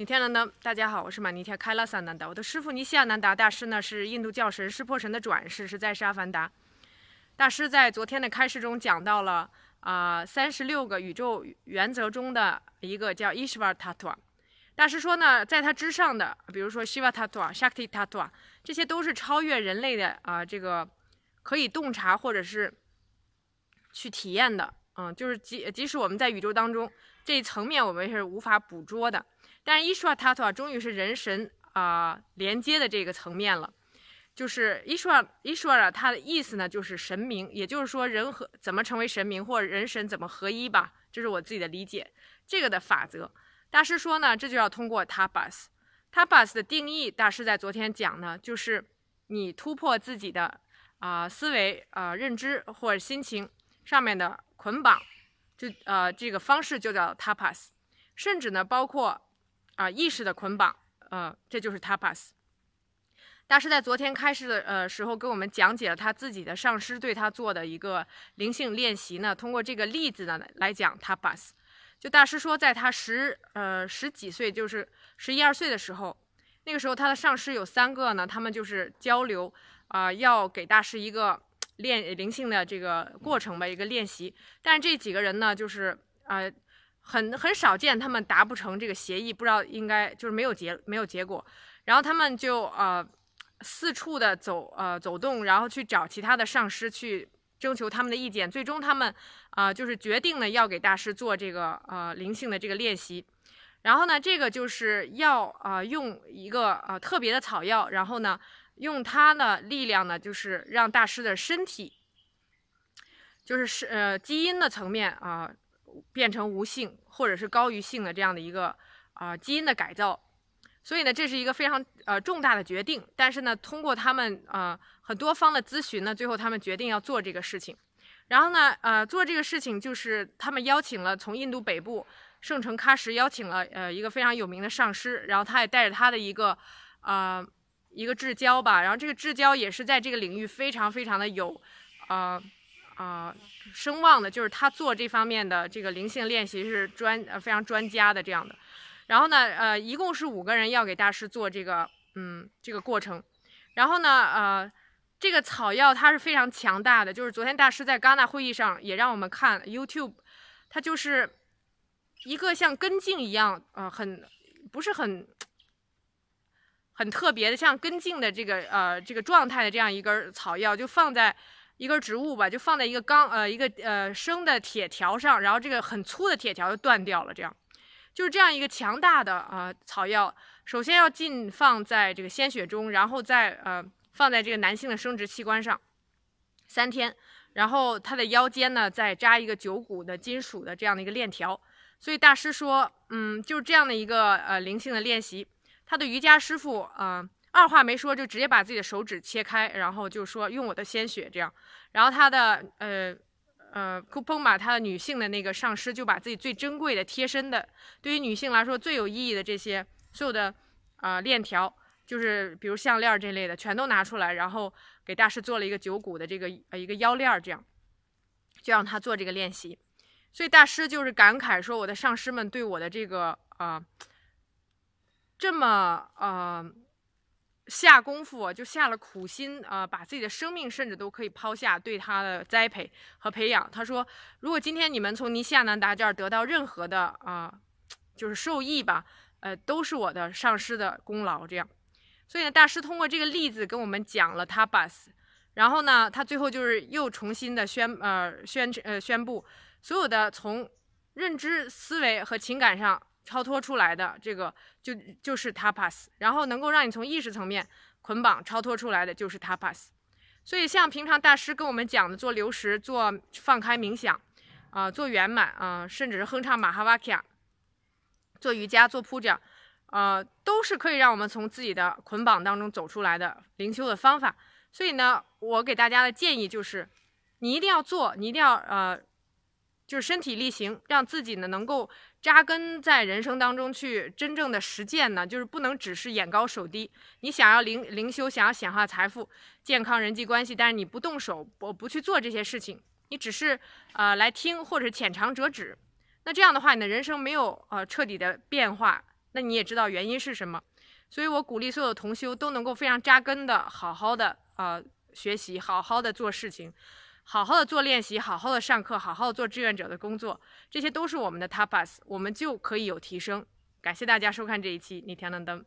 你天人呢？大家好，我是马尼切·凯拉萨南达。我的师傅尼西亚南达大师呢，是印度教神湿婆神的转世，是在是阿凡达。大师在昨天的开示中讲到了啊，三十六个宇宙原则中的一个叫 i s h v a 大师说呢，在他之上的，比如说 Shiva t a t Shakti 塔 a 这些都是超越人类的啊，这个可以洞察或者是去体验的。嗯，就是即即使我们在宇宙当中。这一层面我们是无法捕捉的，但是 i s h w a t a t 啊，终于是人神啊连接的这个层面了，就是 Ishw i s h a 的意思呢，就是神明，也就是说人和怎么成为神明，或者人神怎么合一吧，这是我自己的理解。这个的法则，大师说呢，这就要通过 Tapas。Tapas 的定义，大师在昨天讲呢，就是你突破自己的啊思维啊认知或者心情上面的捆绑。就呃，这个方式就叫 tapa，s 甚至呢包括啊意识的捆绑，呃，这就是 tapa。s 大师在昨天开始的呃时候，给我们讲解了他自己的上师对他做的一个灵性练习呢。通过这个例子呢来讲，tapa。s 就大师说，在他十呃十几岁，就是十一二岁的时候，那个时候他的上师有三个呢，他们就是交流啊，要给大师一个。练灵性的这个过程吧，一个练习。但是这几个人呢，就是呃，很很少见，他们达不成这个协议，不知道应该就是没有结没有结果。然后他们就呃四处的走呃走动，然后去找其他的上师去征求他们的意见。最终他们啊就是决定呢要给大师做这个呃灵性的这个练习。然后呢，这个就是要啊用一个啊特别的草药，然后呢。用他的力量呢，就是让大师的身体，就是是呃基因的层面啊，变成无性或者是高于性的这样的一个啊基因的改造。所以呢，这是一个非常呃重大的决定。但是呢，通过他们啊很多方的咨询呢，最后他们决定要做这个事情。然后呢，呃做这个事情就是他们邀请了从印度北部圣城喀什邀请了呃一个非常有名的上师，然后他也带着他的一个啊。一个至交吧，然后这个至交也是在这个领域非常非常的有，呃，啊，声望的，就是他做这方面的这个灵性练习是专，呃，非常专家的这样的。然后呢，呃，一共是五个人要给大师做这个，嗯，这个过程。然后呢，呃，这个草药它是非常强大的，就是昨天大师在戛纳会议上也让我们看 YouTube，它就是一个像根茎一样，呃，很不是很。很特别的，像根茎的这个呃这个状态的这样一根草药，就放在一根植物吧，就放在一个钢呃一个呃生的铁条上，然后这个很粗的铁条就断掉了，这样就是这样一个强大的啊草药，首先要浸放在这个鲜血中，然后再呃放在这个男性的生殖器官上三天，然后他的腰间呢再扎一个九股的金属的这样的一个链条，所以大师说，嗯，就是这样的一个呃灵性的练习。他的瑜伽师傅啊，二话没说就直接把自己的手指切开，然后就说用我的鲜血这样。然后他的呃呃库蓬玛他的女性的那个上师就把自己最珍贵的贴身的，对于女性来说最有意义的这些所有的啊链条，就是比如项链这类的，全都拿出来，然后给大师做了一个九股的这个呃一个腰链儿，这样就让他做这个练习。所以大师就是感慨说，我的上师们对我的这个啊。这么呃下功夫，就下了苦心啊，把自己的生命甚至都可以抛下，对他的栽培和培养。他说，如果今天你们从尼西亚南达这儿得到任何的啊，就是受益吧，呃，都是我的上师的功劳。这样，所以呢，大师通过这个例子跟我们讲了他 bas，然后呢，他最后就是又重新的宣呃宣呃宣布，所有的从认知思维和情感上。超脱出来的这个就就是 a p a s 然后能够让你从意识层面捆绑超脱出来的就是 a p a s 所以像平常大师跟我们讲的做流食、做放开冥想啊、做圆满啊，甚至是哼唱马哈瓦卡、做瑜伽、做铺觉啊，都是可以让我们从自己的捆绑当中走出来的灵修的方法。所以呢，我给大家的建议就是，你一定要做，你一定要呃。就是身体力行，让自己呢能够扎根在人生当中去真正的实践呢，就是不能只是眼高手低。你想要灵灵修，想要显化财富、健康、人际关系，但是你不动手，我不去做这些事情，你只是呃来听或者浅尝辄止，那这样的话你的人生没有呃彻底的变化，那你也知道原因是什么。所以我鼓励所有同修都能够非常扎根的，好好的啊学习，好好的做事情。好好的做练习，好好的上课，好好的做志愿者的工作，这些都是我们的 tapas，我们就可以有提升。感谢大家收看这一期，你天能的。